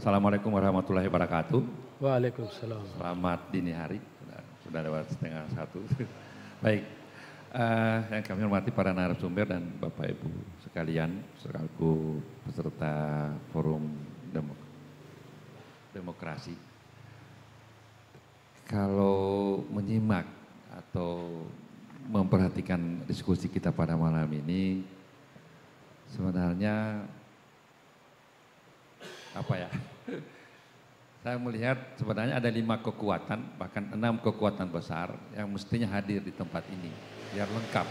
Assalamualaikum warahmatullahi wabarakatuh. Waalaikumsalam. Selamat dini hari. Sudah lewat setengah satu. Baik, uh, yang kami hormati para narasumber dan Bapak Ibu sekalian, selaku peserta forum demok demokrasi. Kalau menyimak atau memperhatikan diskusi kita pada malam ini, sebenarnya apa ya? Saya melihat sebenarnya ada lima kekuatan, bahkan enam kekuatan besar yang mestinya hadir di tempat ini, biar lengkap.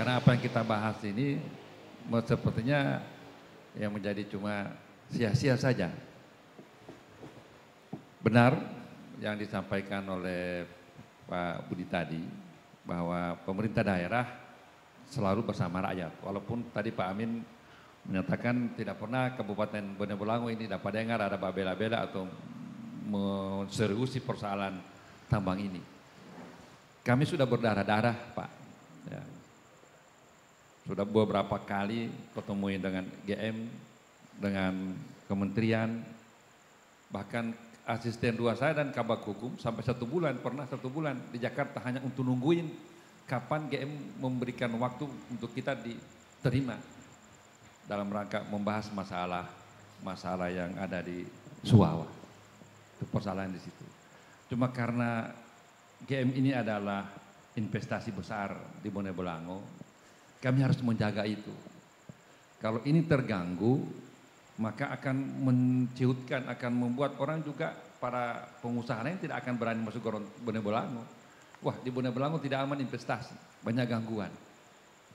Karena apa yang kita bahas ini sepertinya yang menjadi cuma sia-sia saja. Benar yang disampaikan oleh Pak Budi tadi, bahwa pemerintah daerah selalu bersama rakyat. Walaupun tadi Pak Amin menyatakan tidak pernah Kabupaten Bone Bolango ini dapat dengar ada babela-bela atau menseriusi persoalan tambang ini. Kami sudah berdarah-darah, Pak. Ya. Sudah beberapa kali ketemu dengan GM, dengan kementerian, bahkan asisten dua saya dan kabak hukum sampai satu bulan, pernah satu bulan di Jakarta hanya untuk nungguin kapan GM memberikan waktu untuk kita diterima dalam rangka membahas masalah masalah yang ada di Suawa Itu persoalan di situ. Cuma karena GM ini adalah investasi besar di Bone Bolango, kami harus menjaga itu. Kalau ini terganggu, maka akan menciutkan, akan membuat orang juga para pengusaha lain tidak akan berani masuk ke Bone Bolango. Wah di Bone Bolango tidak aman investasi, banyak gangguan.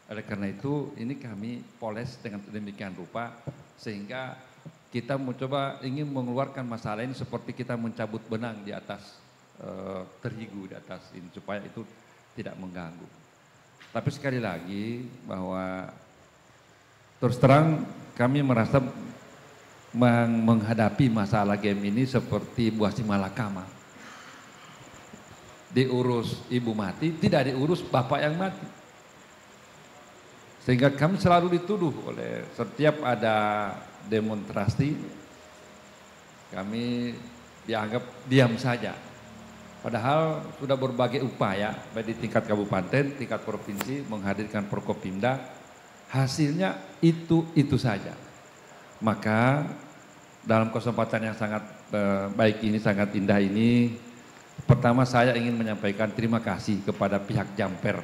Oleh karena itu ini kami poles dengan demikian rupa sehingga kita mencoba ingin mengeluarkan masalah ini seperti kita mencabut benang di atas e, terigu di atas ini supaya itu tidak mengganggu. Tapi sekali lagi bahwa terus terang kami merasa menghadapi masalah game ini seperti buah simalakama. Diurus ibu mati, tidak diurus bapak yang mati sehingga kami selalu dituduh oleh setiap ada demonstrasi kami dianggap diam saja. Padahal sudah berbagai upaya baik di tingkat kabupaten, tingkat provinsi menghadirkan Prokopimda hasilnya itu-itu saja. Maka dalam kesempatan yang sangat eh, baik ini, sangat indah ini, pertama saya ingin menyampaikan terima kasih kepada pihak Jamper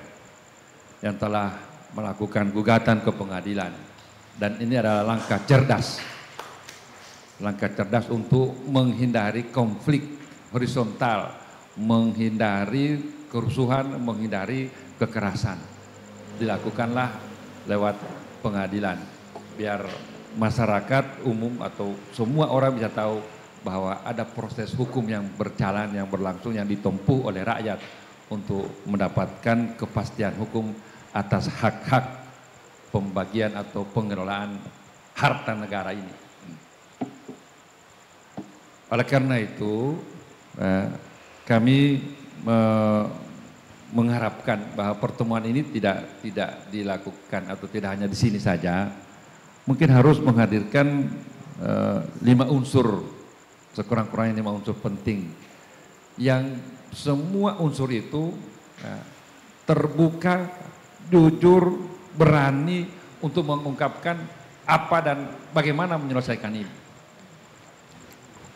yang telah melakukan gugatan ke pengadilan. Dan ini adalah langkah cerdas. Langkah cerdas untuk menghindari konflik horizontal, menghindari kerusuhan, menghindari kekerasan. Dilakukanlah lewat pengadilan biar masyarakat umum atau semua orang bisa tahu bahwa ada proses hukum yang berjalan yang berlangsung yang ditempuh oleh rakyat untuk mendapatkan kepastian hukum atas hak-hak pembagian atau pengelolaan harta negara ini. Oleh karena itu, eh, kami mengharapkan bahwa pertemuan ini tidak tidak dilakukan atau tidak hanya di sini saja, mungkin harus menghadirkan eh, lima unsur sekurang-kurangnya lima unsur penting yang semua unsur itu eh, terbuka jujur, berani untuk mengungkapkan apa dan bagaimana menyelesaikan ini.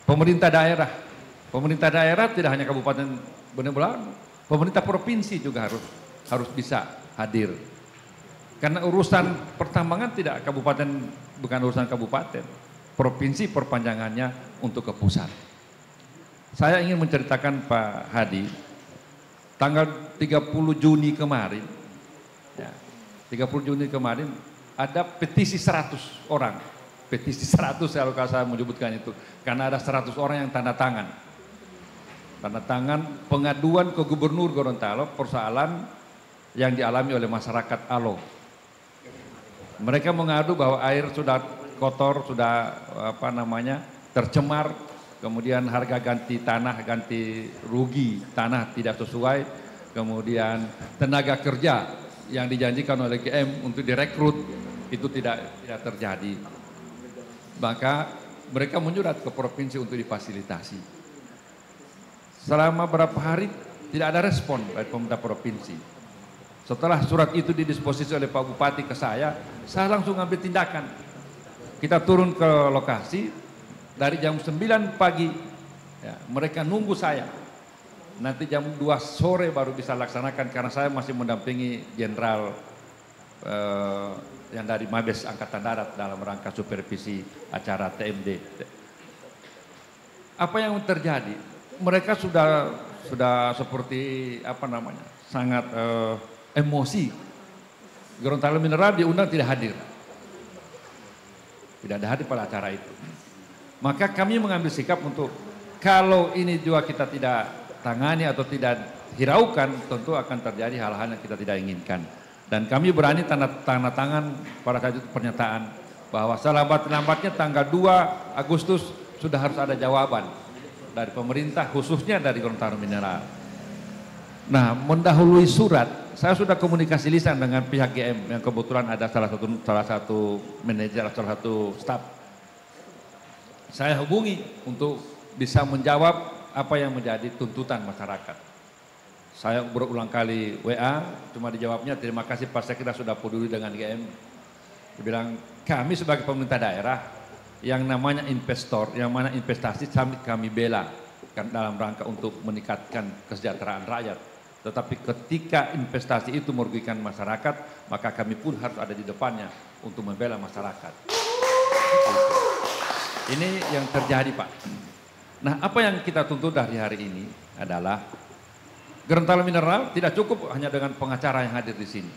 Pemerintah daerah, pemerintah daerah tidak hanya kabupaten bolang, pemerintah provinsi juga harus harus bisa hadir. Karena urusan pertambangan tidak kabupaten bukan urusan kabupaten, provinsi perpanjangannya untuk ke pusat. Saya ingin menceritakan Pak Hadi, tanggal 30 Juni kemarin Ya. 30 Juni kemarin ada petisi 100 orang. Petisi 100 kalau saya menyebutkan itu. Karena ada 100 orang yang tanda tangan. Tanda tangan pengaduan ke Gubernur Gorontalo persoalan yang dialami oleh masyarakat Alo. Mereka mengadu bahwa air sudah kotor, sudah apa namanya tercemar, kemudian harga ganti tanah, ganti rugi tanah tidak sesuai, kemudian tenaga kerja yang dijanjikan oleh GM untuk direkrut itu tidak tidak terjadi. Maka mereka menyurat ke provinsi untuk difasilitasi. Selama berapa hari tidak ada respon dari pemerintah provinsi. Setelah surat itu didisposisi oleh Pak Bupati ke saya, saya langsung ambil tindakan. Kita turun ke lokasi dari jam 9 pagi. Ya, mereka nunggu saya nanti jam 2 sore baru bisa laksanakan karena saya masih mendampingi jenderal eh, yang dari Mabes Angkatan Darat dalam rangka supervisi acara TMD. Apa yang terjadi? Mereka sudah sudah seperti apa namanya? sangat eh, emosi. Gorontalo Mineral diundang tidak hadir. Tidak ada hadir pada acara itu. Maka kami mengambil sikap untuk kalau ini juga kita tidak tangani atau tidak hiraukan tentu akan terjadi hal-hal yang kita tidak inginkan. Dan kami berani tanda, tanda tangan pada saat itu pernyataan bahwa selambat-lambatnya tanggal 2 Agustus sudah harus ada jawaban dari pemerintah khususnya dari Gorontalo Mineral. Nah, mendahului surat, saya sudah komunikasi lisan dengan pihak GM yang kebetulan ada salah satu salah satu manajer atau salah satu staf. Saya hubungi untuk bisa menjawab apa yang menjadi tuntutan masyarakat. Saya berulang kali WA, cuma dijawabnya terima kasih Pak Sekda sudah peduli dengan GM. Dia bilang kami sebagai pemerintah daerah yang namanya investor, yang mana investasi kami, kami bela kan dalam rangka untuk meningkatkan kesejahteraan rakyat. Tetapi ketika investasi itu merugikan masyarakat, maka kami pun harus ada di depannya untuk membela masyarakat. Ini yang terjadi Pak. Nah, apa yang kita tuntut dari hari ini adalah Gerontalo Mineral tidak cukup hanya dengan pengacara yang hadir di sini.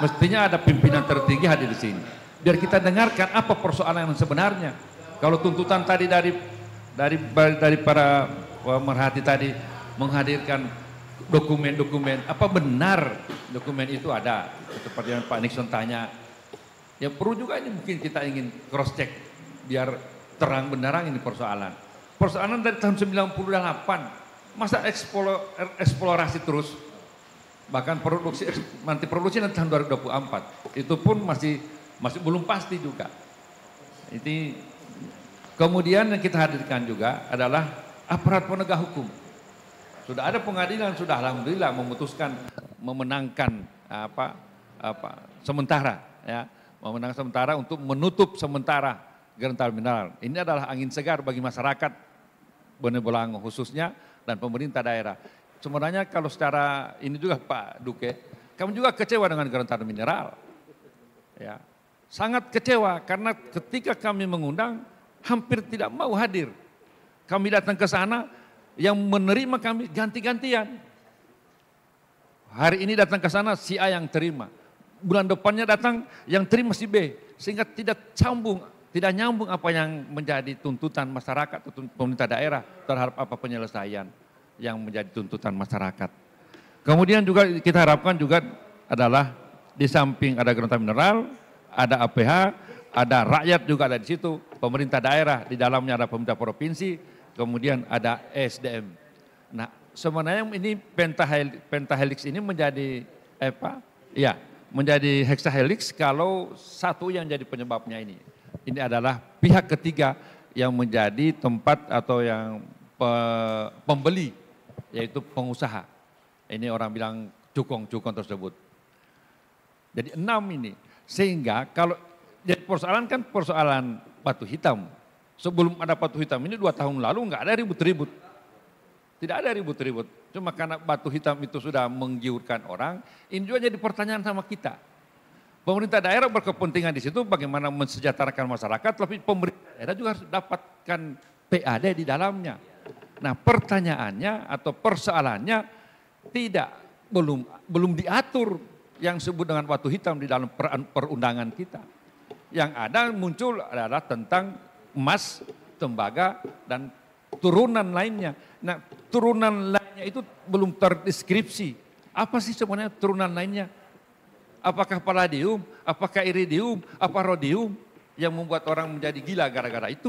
Mestinya ada pimpinan tertinggi hadir di sini. Biar kita dengarkan apa persoalan yang sebenarnya. Kalau tuntutan tadi dari dari dari para merhati tadi menghadirkan dokumen-dokumen, apa benar dokumen itu ada? Seperti yang Pak Nixon tanya. Ya perlu juga ini mungkin kita ingin cross check biar terang benderang ini persoalan. Persoalan dari tahun 98, masa eksplor, er, eksplorasi terus? Bahkan produksi nanti produksi nanti tahun 2024. Itu pun masih masih belum pasti juga. Ini kemudian yang kita hadirkan juga adalah aparat penegak hukum. Sudah ada pengadilan, sudah alhamdulillah memutuskan memenangkan apa apa sementara ya, memenangkan sementara untuk menutup sementara Gerentar Mineral. Ini adalah angin segar bagi masyarakat Bolango khususnya dan pemerintah daerah. Sebenarnya kalau secara ini juga Pak Duke, kami juga kecewa dengan kerentanan mineral. Ya, sangat kecewa karena ketika kami mengundang hampir tidak mau hadir. Kami datang ke sana yang menerima kami ganti-gantian. Hari ini datang ke sana si A yang terima. Bulan depannya datang yang terima si B. Sehingga tidak sambung tidak nyambung apa yang menjadi tuntutan masyarakat atau pemerintah daerah terhadap apa penyelesaian yang menjadi tuntutan masyarakat. Kemudian juga kita harapkan juga adalah di samping ada grantan mineral, ada APH, ada rakyat juga ada di situ, pemerintah daerah, di dalamnya ada pemerintah provinsi, kemudian ada SDM. Nah, sebenarnya ini pentahelix, ini menjadi eh, apa? Ya, menjadi heksahelix kalau satu yang jadi penyebabnya ini ini adalah pihak ketiga yang menjadi tempat atau yang pe, pembeli yaitu pengusaha. Ini orang bilang cukong-cukong tersebut. Jadi enam ini. Sehingga kalau jadi persoalan kan persoalan batu hitam. Sebelum ada batu hitam ini dua tahun lalu nggak ada ribut-ribut. Tidak ada ribut-ribut. Cuma karena batu hitam itu sudah menggiurkan orang, ini juga jadi pertanyaan sama kita Pemerintah daerah berkepentingan di situ bagaimana mensejahterakan masyarakat, tapi pemerintah daerah juga harus dapatkan PAD di dalamnya. Nah pertanyaannya atau persoalannya tidak belum belum diatur yang disebut dengan batu hitam di dalam per, perundangan kita. Yang ada muncul adalah tentang emas, tembaga, dan turunan lainnya. Nah turunan lainnya itu belum terdeskripsi. Apa sih sebenarnya turunan lainnya? Apakah paladium? apakah iridium, apa rodium yang membuat orang menjadi gila gara-gara itu?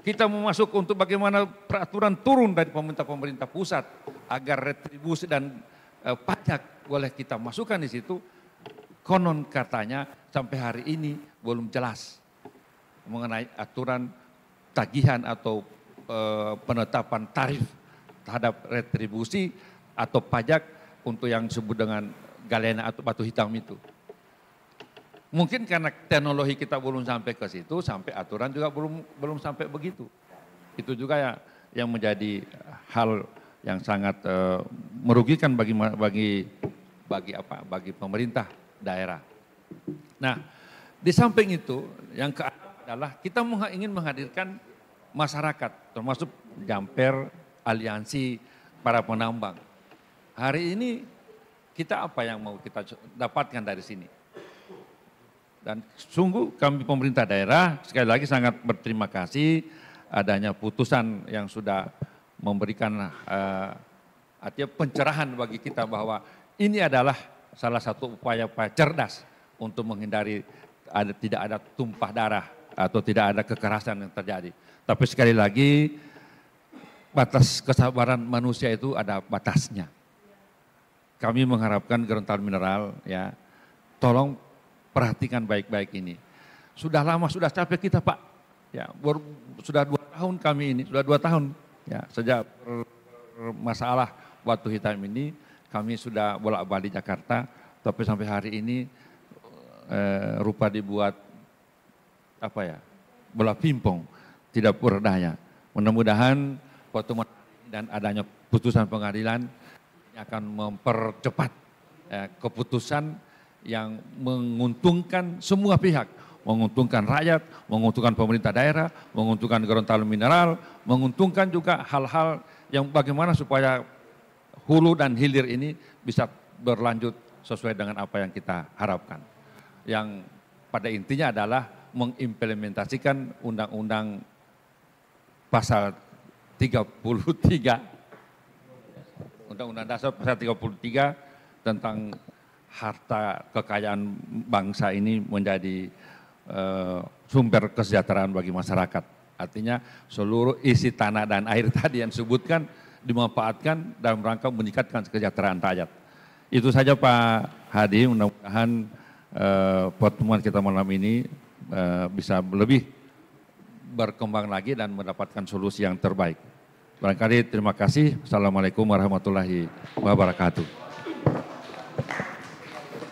Kita mau masuk untuk bagaimana peraturan turun dari pemerintah-pemerintah pusat agar retribusi dan e, pajak boleh kita masukkan di situ. Konon katanya sampai hari ini belum jelas mengenai aturan tagihan atau e, penetapan tarif terhadap retribusi atau pajak untuk yang disebut dengan galena atau batu hitam itu. Mungkin karena teknologi kita belum sampai ke situ, sampai aturan juga belum belum sampai begitu. Itu juga ya yang menjadi hal yang sangat uh, merugikan bagi bagi bagi apa? bagi pemerintah daerah. Nah, di samping itu yang ke adalah kita ingin menghadirkan masyarakat termasuk Jamper, aliansi para penambang. Hari ini kita apa yang mau kita dapatkan dari sini? Dan sungguh kami pemerintah daerah sekali lagi sangat berterima kasih adanya putusan yang sudah memberikan uh, artinya pencerahan bagi kita bahwa ini adalah salah satu upaya-upaya cerdas untuk menghindari ada tidak ada tumpah darah atau tidak ada kekerasan yang terjadi. Tapi sekali lagi batas kesabaran manusia itu ada batasnya kami mengharapkan Gerontal Mineral ya tolong perhatikan baik-baik ini. Sudah lama sudah capek kita Pak. Ya, ber, sudah dua tahun kami ini, sudah dua tahun ya sejak masalah batu hitam ini kami sudah bolak-balik Jakarta, tapi sampai hari ini e, rupa dibuat apa ya bola pimpong tidak perdaya. Mudah-mudahan dan adanya putusan pengadilan akan mempercepat eh, keputusan yang menguntungkan semua pihak, menguntungkan rakyat, menguntungkan pemerintah daerah, menguntungkan Gorontalo Mineral, menguntungkan juga hal-hal yang bagaimana supaya hulu dan hilir ini bisa berlanjut sesuai dengan apa yang kita harapkan. Yang pada intinya adalah mengimplementasikan undang-undang pasal 33 Undang-Undang Dasar Pasal 33 tentang harta kekayaan bangsa ini menjadi uh, sumber kesejahteraan bagi masyarakat. Artinya seluruh isi tanah dan air tadi yang disebutkan dimanfaatkan dalam rangka meningkatkan kesejahteraan rakyat. Itu saja Pak Hadi, mudah-mudahan uh, pertemuan kita malam ini uh, bisa lebih berkembang lagi dan mendapatkan solusi yang terbaik. Barangkali terima kasih. Assalamualaikum warahmatullahi wabarakatuh.